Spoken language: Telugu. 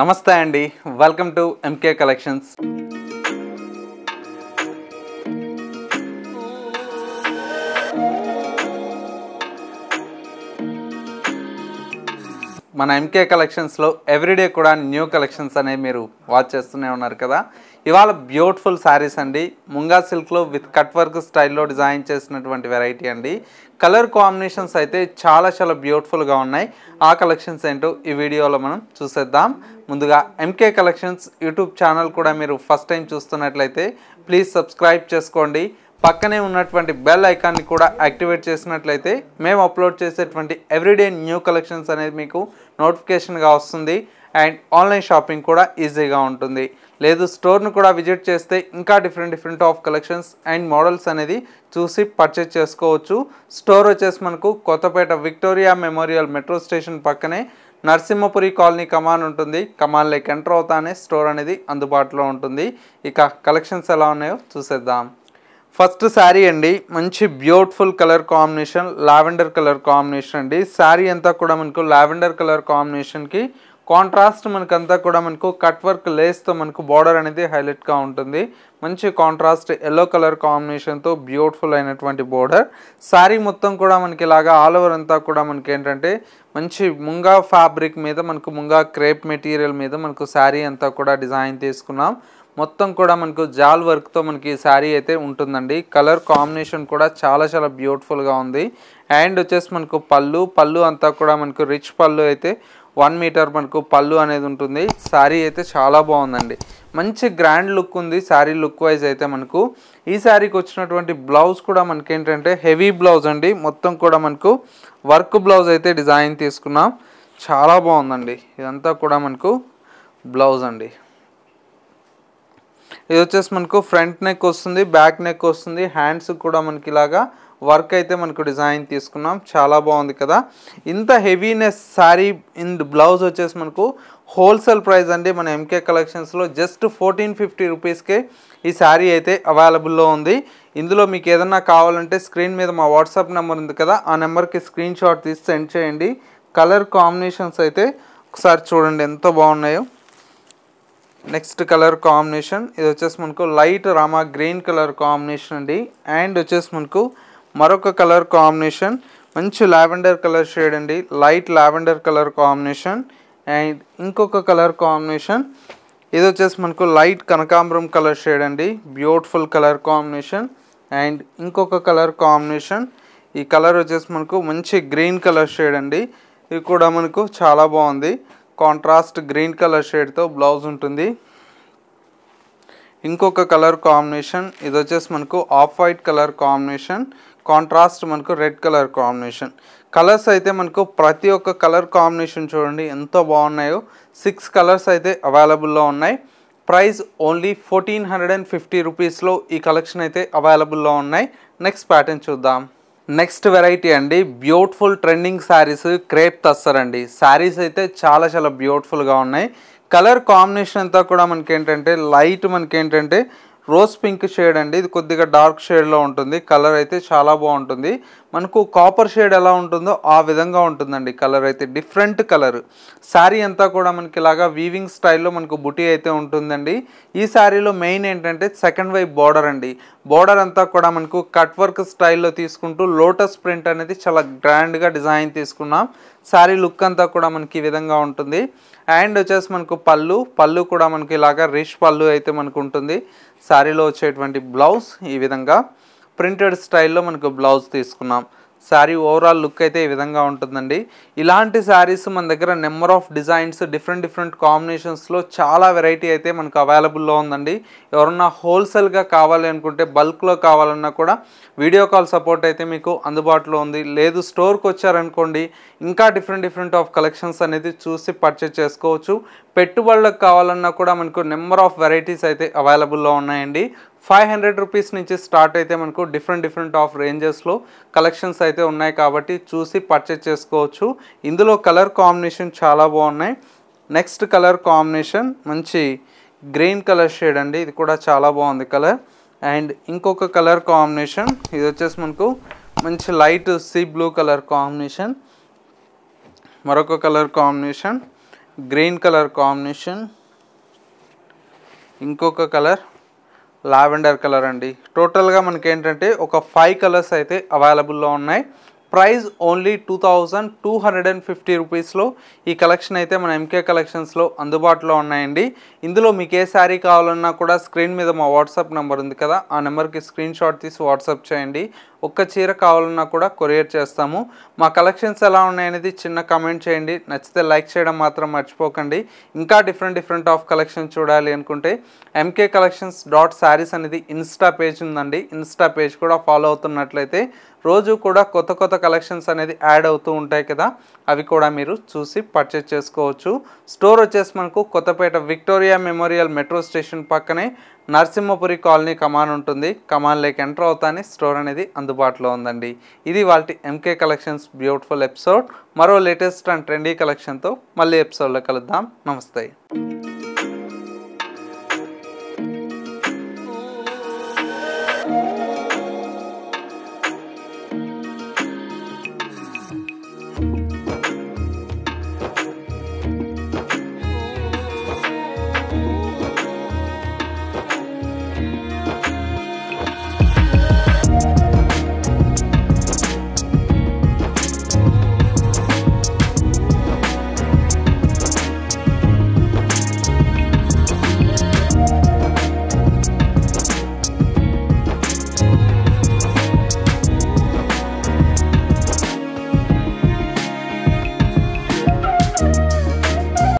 నమస్తే అండి వెల్కమ్ టు ఎంకే కలెక్షన్స్ మన ఎంకే కలెక్షన్స్లో ఎవ్రీడే కూడా న్యూ కలెక్షన్స్ అనేవి మీరు వాచ్ చేస్తూనే ఉన్నారు కదా ఇవాళ బ్యూటిఫుల్ శారీస్ అండి ముంగా సిల్క్లో విత్ కట్ వర్క్ స్టైల్లో డిజైన్ చేసినటువంటి వెరైటీ అండి కలర్ కాంబినేషన్స్ అయితే చాలా చాలా బ్యూటిఫుల్గా ఉన్నాయి ఆ కలెక్షన్స్ ఏంటో ఈ వీడియోలో మనం చూసేద్దాం ముందుగా ఎంకే కలెక్షన్స్ యూట్యూబ్ ఛానల్ కూడా మీరు ఫస్ట్ టైం చూస్తున్నట్లయితే ప్లీజ్ సబ్స్క్రైబ్ చేసుకోండి పక్కనే ఉన్నటువంటి బెల్ ఐకాన్ని కూడా యాక్టివేట్ చేసినట్లయితే మేము అప్లోడ్ చేసేటువంటి ఎవ్రీడే న్యూ కలెక్షన్స్ అనేది మీకు నోటిఫికేషన్గా వస్తుంది అండ్ ఆన్లైన్ షాపింగ్ కూడా ఈజీగా ఉంటుంది లేదు స్టోర్ను కూడా విజిట్ చేస్తే ఇంకా different different of collections and models అనేది చూసి పర్చేస్ చేసుకోవచ్చు స్టోర్ వచ్చేసి మనకు Kothapeta Victoria Memorial metro station పక్కనే నరసింహపురి కాలనీ కమాన్ ఉంటుంది కమాన్ ఎంటర్ అవుతానే స్టోర్ అనేది అందుబాటులో ఉంటుంది ఇక కలెక్షన్స్ ఎలా ఉన్నాయో చూసేద్దాం ఫస్ట్ శారీ అండి మంచి beautiful colour combination lavender colour combination అండి శారీ అంతా కూడా మనకు లావెండర్ కలర్ కాంబినేషన్కి కాంట్రాస్ట్ మనకంతా కూడా మనకు కట్ వర్క్ లేస్తో మనకు బార్డర్ అనేది హైలైట్గా ఉంటుంది మంచి కాంట్రాస్ట్ ఎల్లో కలర్ కాంబినేషన్తో బ్యూటిఫుల్ అయినటువంటి బోర్డర్ శారీ మొత్తం కూడా మనకి ఇలాగా ఆల్ ఓవర్ అంతా కూడా మనకి ఏంటంటే మంచి ముంగా ఫ్యాబ్రిక్ మీద మనకు ముంగా క్రేప్ మెటీరియల్ మీద మనకు శారీ అంతా కూడా డిజైన్ తీసుకున్నాం మొత్తం కూడా మనకు జాల్ వర్క్తో మనకి శారీ అయితే ఉంటుందండి కలర్ కాంబినేషన్ కూడా చాలా చాలా బ్యూటిఫుల్గా ఉంది అండ్ వచ్చేసి మనకు పళ్ళు పళ్ళు అంతా కూడా మనకు రిచ్ పళ్ళు అయితే వన్ మీటర్ మనకు పళ్ళు అనేది ఉంటుంది శారీ అయితే చాలా బాగుందండి మంచి గ్రాండ్ లుక్ ఉంది శారీ లుక్ వైజ్ అయితే మనకు ఈ శారీకి వచ్చినటువంటి బ్లౌజ్ కూడా మనకి ఏంటంటే హెవీ బ్లౌజ్ అండి మొత్తం కూడా మనకు వర్క్ బ్లౌజ్ అయితే డిజైన్ తీసుకున్నాం చాలా బాగుందండి ఇదంతా కూడా మనకు బ్లౌజ్ అండి ఇది వచ్చేసి మనకు ఫ్రంట్ నెక్ వస్తుంది బ్యాక్ నెక్ వస్తుంది హ్యాండ్స్ కూడా మనకి ఇలాగా వర్క్ అయితే మనకు డిజైన్ తీసుకున్నాం చాలా బాగుంది కదా ఇంత హెవీనెస్ శారీ అండ్ బ్లౌజ్ వచ్చేసి మనకు హోల్సేల్ ప్రైస్ అండి మన ఎంకే కలెక్షన్స్లో జస్ట్ ఫోర్టీన్ ఫిఫ్టీ రూపీస్కే ఈ శారీ అయితే అవైలబుల్లో ఉంది ఇందులో మీకు ఏదన్నా కావాలంటే స్క్రీన్ మీద మా వాట్సాప్ నెంబర్ ఉంది కదా ఆ నెంబర్కి స్క్రీన్ షాట్ తీసి సెండ్ చేయండి కలర్ కాంబినేషన్స్ అయితే ఒకసారి చూడండి ఎంత బాగున్నాయో నెక్స్ట్ కలర్ కాంబినేషన్ ఇది వచ్చేసి మనకు లైట్ రామా గ్రీన్ కలర్ కాంబినేషన్ అండి అండ్ వచ్చేసి మనకు మరొక కలర్ కాంబినేషన్ మంచి లావెండర్ కలర్ షేడ్ అండి light lavender colour combination and ఇంకొక కలర్ కాంబినేషన్ ఇది వచ్చేసి మనకు లైట్ కనకాంబరం కలర్ షేడ్ అండి బ్యూటిఫుల్ కలర్ కాంబినేషన్ అండ్ ఇంకొక కలర్ కాంబినేషన్ ఈ కలర్ వచ్చేసి మనకు మంచి గ్రీన్ కలర్ షేడ్ అండి ఇది కూడా మనకు చాలా బాగుంది కాంట్రాస్ట్ గ్రీన్ కలర్ షేడ్తో బ్లౌజ్ ఉంటుంది ఇంకొక కలర్ కాంబినేషన్ ఇది వచ్చేసి మనకు off white colour combination contrast మనకు రెడ్ కలర్ కాంబినేషన్ కలర్స్ అయితే మనకు ప్రతి ఒక్క కలర్ కాంబినేషన్ చూడండి ఎంత బాగున్నాయో సిక్స్ కలర్స్ అయితే అవైలబుల్లో ఉన్నాయి price only fourteen hundred and fifty రూపీస్లో ఈ కలెక్షన్ అయితే అవైలబుల్లో ఉన్నాయి నెక్స్ట్ ప్యాటర్న్ చూద్దాం నెక్స్ట్ వెరైటీ అండి బ్యూటిఫుల్ ట్రెండింగ్ శారీస్ క్రేప్ తస్తారండి శారీస్ అయితే చాలా చాలా బ్యూటిఫుల్గా ఉన్నాయి కలర్ కాంబినేషన్ అంతా కూడా మనకేంటంటే లైట్ మనకేంటంటే రోజ్ పింక్ షేడ్ అండి ఇది కొద్దిగా డార్క్ షేడ్లో ఉంటుంది కలర్ అయితే చాలా బాగుంటుంది మనకు కాపర్ షేడ్ ఎలా ఉంటుందో ఆ విధంగా ఉంటుందండి కలర్ అయితే డిఫరెంట్ కలర్ శారీ అంతా కూడా మనకి ఇలాగా వీవింగ్ స్టైల్లో మనకు బుటీ అయితే ఉంటుందండి ఈ శారీలో మెయిన్ ఏంటంటే సెకండ్ వైపు బార్డర్ అండి బార్డర్ అంతా కూడా మనకు కట్ వర్క్ స్టైల్లో తీసుకుంటూ లోటస్ ప్రింట్ అనేది చాలా గ్రాండ్గా డిజైన్ తీసుకున్నాం శారీ లుక్ అంతా కూడా మనకి ఈ విధంగా ఉంటుంది అండ్ వచ్చేసి మనకు పళ్ళు పళ్ళు కూడా మనకి ఇలాగా రిష్ పళ్ళు అయితే మనకు ఉంటుంది శారీలో వచ్చేటువంటి బ్లౌజ్ ఈ విధంగా ప్రింటెడ్ స్టైల్లో మనకు బ్లౌజ్ తీసుకున్నాం శారీ ఓవరాల్ లుక్ అయితే ఈ విధంగా ఉంటుందండి ఇలాంటి శారీస్ మన దగ్గర number of designs different different కాంబినేషన్స్లో చాలా వెరైటీ అయితే మనకు అవైలబుల్లో ఉందండి ఎవరన్నా హోల్సేల్గా కావాలి అనుకుంటే బల్క్లో కావాలన్నా కూడా వీడియో కాల్ సపోర్ట్ అయితే మీకు అందుబాటులో ఉంది లేదు స్టోర్కి వచ్చారనుకోండి ఇంకా డిఫరెంట్ డిఫరెంట్ ఆఫ్ కలెక్షన్స్ అనేది చూసి పర్చేస్ చేసుకోవచ్చు పెట్టుబడులకు కావాలన్నా కూడా మనకు నెంబర్ ఆఫ్ వెరైటీస్ అయితే అవైలబుల్లో ఉన్నాయండి ఫైవ్ హండ్రెడ్ రూపీస్ నుంచి స్టార్ట్ అయితే మనకు డిఫరెంట్ డిఫరెంట్ ఆఫ్ రేంజెస్లో కలెక్షన్స్ అయితే ఉన్నాయి కాబట్టి చూసి పర్చేస్ చేసుకోవచ్చు ఇందులో కలర్ కాంబినేషన్ చాలా బాగున్నాయి నెక్స్ట్ కలర్ కాంబినేషన్ మంచి గ్రీన్ కలర్ షేడ్ అండి ఇది కూడా చాలా బాగుంది కలర్ అండ్ ఇంకొక కలర్ కాంబినేషన్ ఇది వచ్చేసి మనకు మంచి light sea blue colour combination మరొక colour combination green colour combination ఇంకొక కలర్ లావెండర్ కలర్ అండి టోటల్గా మనకి ఏంటంటే ఒక ఫైవ్ కలర్స్ అయితే అవైలబుల్లో ఉన్నాయి price only two thousand two hundred and fifty రూపీస్లో ఈ కలెక్షన్ అయితే మన ఎంకే కలెక్షన్స్లో అందుబాటులో ఉన్నాయండి ఇందులో మీకు ఏ శారీ కావాలన్నా కూడా స్క్రీన్ మీద మా వాట్సాప్ నెంబర్ ఉంది కదా ఆ నెంబర్కి స్క్రీన్ షాట్ తీసి వాట్సాప్ చేయండి ఒక్క చీర కావాలన్నా కూడా కొరియర్ చేస్తాము మా కలెక్షన్స్ ఎలా ఉన్నాయనేది చిన్న కమెంట్ చేయండి నచ్చితే లైక్ చేయడం మాత్రం మర్చిపోకండి ఇంకా డిఫరెంట్ డిఫరెంట్ ఆఫ్ కలెక్షన్ చూడాలి అనుకుంటే ఎంకే కలెక్షన్స్ డాట్ శారీస్ అనేది ఇన్స్టా పేజ్ ఉందండి ఇన్స్టా పేజ్ కూడా ఫాలో అవుతున్నట్లయితే రోజు కూడా కొత్త కొత్త కలెక్షన్స్ అనేది యాడ్ అవుతూ ఉంటాయి కదా అవి కూడా మీరు చూసి పర్చేస్ చేసుకోవచ్చు స్టోర్ వచ్చేసి మనకు Kothapeta Victoria Memorial metro station పక్కనే నరసింహపురి కాలనీ కమాన్ ఉంటుంది కమాన్ కమాన్లోకి ఎంటర్ అవుతానే స్టోర్ అనేది అందుబాటులో ఉందండి ఇది వాటి ఎంకే కలెక్షన్స్ బ్యూటిఫుల్ ఎపిసోడ్ మరో లేటెస్ట్ అండ్ ట్రెండీ కలెక్షన్తో మళ్ళీ ఎపిసోడ్లో కలుద్దాం నమస్తే